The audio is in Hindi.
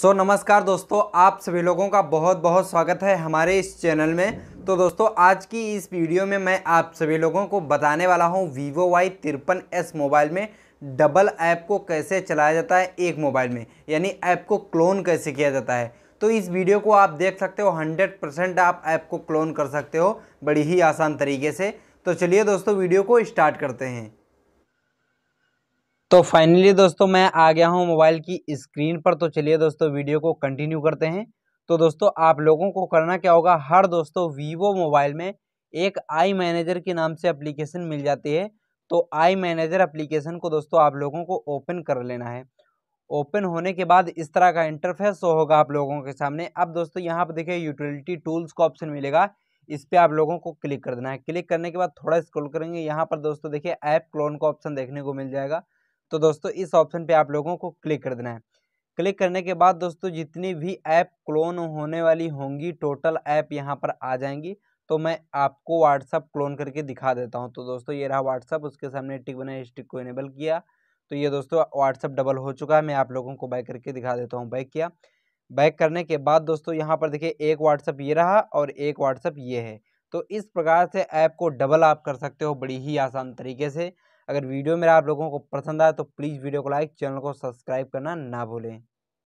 सो so, नमस्कार दोस्तों आप सभी लोगों का बहुत बहुत स्वागत है हमारे इस चैनल में तो दोस्तों आज की इस वीडियो में मैं आप सभी लोगों को बताने वाला हूं वीवो वाई तिरपन एस मोबाइल में डबल ऐप को कैसे चलाया जाता है एक मोबाइल में यानी ऐप को क्लोन कैसे किया जाता है तो इस वीडियो को आप देख सकते हो हंड्रेड परसेंट आप ऐप को क्लोन कर सकते हो बड़ी ही आसान तरीके से तो चलिए दोस्तों वीडियो को स्टार्ट करते हैं तो फाइनली दोस्तों मैं आ गया हूँ मोबाइल की स्क्रीन पर तो चलिए दोस्तों वीडियो को कंटिन्यू करते हैं तो दोस्तों आप लोगों को करना क्या होगा हर दोस्तों वीवो मोबाइल में एक आई मैनेजर के नाम से एप्लीकेशन मिल जाती है तो आई मैनेजर एप्लीकेशन को दोस्तों आप लोगों को ओपन कर लेना है ओपन होने के बाद इस तरह का इंटरफेस होगा आप लोगों के सामने अब दोस्तों यहाँ पर देखिए यूटिलिटी टूल्स का ऑप्शन मिलेगा इस पर आप लोगों को क्लिक कर देना है क्लिक करने के बाद थोड़ा स्क्रॉल करेंगे यहाँ पर दोस्तों देखिए ऐप क्लोन का ऑप्शन देखने को मिल जाएगा तो दोस्तों इस ऑप्शन पे आप लोगों को क्लिक कर देना है क्लिक करने के बाद दोस्तों जितनी भी ऐप क्लोन होने वाली होंगी टोटल ऐप यहाँ पर आ जाएंगी तो मैं आपको व्हाट्सअप क्लोन करके दिखा देता हूँ तो दोस्तों ये रहा व्हाट्सअप उसके सामने टिक बना स्टिक को इनेबल किया तो ये दोस्तों व्हाट्सअप डबल हो चुका है मैं आप लोगों को बैक करके दिखा देता हूँ बैक किया बैक करने के बाद दोस्तों यहाँ पर देखिए एक व्हाट्सअप ये रहा और एक व्हाट्सअप ये है तो इस प्रकार से ऐप को डबल आप कर सकते हो बड़ी ही आसान तरीके से अगर वीडियो मेरा आप लोगों को पसंद आए तो प्लीज़ वीडियो को लाइक चैनल को सब्सक्राइब करना ना भूलें